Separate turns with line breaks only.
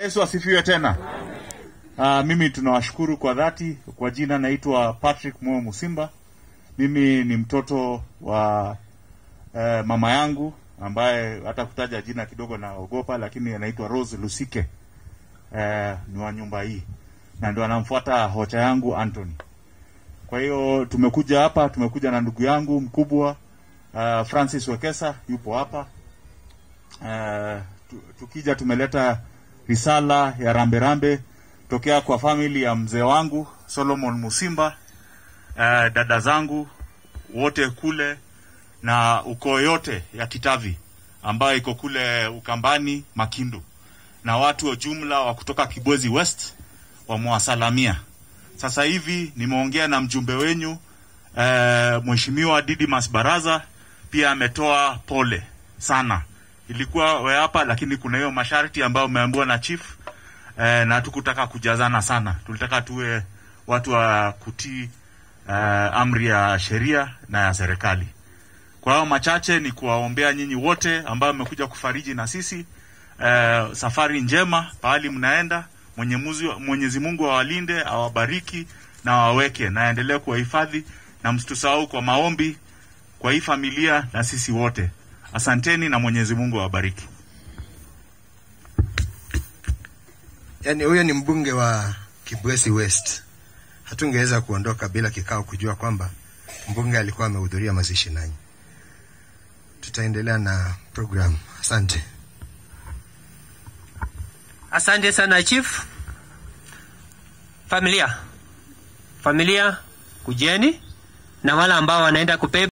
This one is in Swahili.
Yesu asifiwe tena. Aa, ah, mimi tunawashukuru kwa dhati. Kwa jina naitwa Patrick Mo Musimba. Mimi ni mtoto wa eh, mama yangu ambaye hata kutaja jina kidogo naogopa, lakini anaitwa Rose Lusike eh, ni wa nyumba hii na ndio anamfuata hocha yangu Anthony. Kwa hiyo tumekuja hapa, tumekuja na ndugu yangu mkubwa uh, Francis Wekesa yupo hapa uh, tukija tumeleta risala ya ramberambe rambe, tokea kwa famili ya mzee wangu Solomon Musimba, eh, dada zangu wote kule na ukoo yote ya Kitavi ambayo iko kule Ukambani Makindu, na watu wa jumla wa kutoka Kibwezi West wamewasalamia. Sasa hivi nimeongea na mjumbe wenyu eh, Mheshimiwa Didi Masbaraza, pia ametoa pole sana ilikuwa hapa, lakini kuna hiyo masharti ambayo umeambiwa na chief eh, na tukutaka kujazana sana, tulitaka tuwe watu wa kutii eh, amri ya sheria na ya serikali. Kwa hayo machache ni kuwaombea nyinyi wote ambao mmekuja kufariji na sisi eh, safari njema pahali mnaenda. Mwenyezi Mungu awalinde, awabariki na waweke na aendelee kuwahifadhi, na msitusahau kwa maombi kwa hii familia na sisi wote. Asanteni na Mwenyezi Mungu awabariki.
Yani, huyo ni mbunge wa Kibwezi West. Hatungeweza kuondoka bila kikao kujua kwamba mbunge alikuwa amehudhuria mazishi nanyi. Tutaendelea na program. Asante.
Asante sana chief. Familia, familia kujeni na wale ambao wanaenda kupepa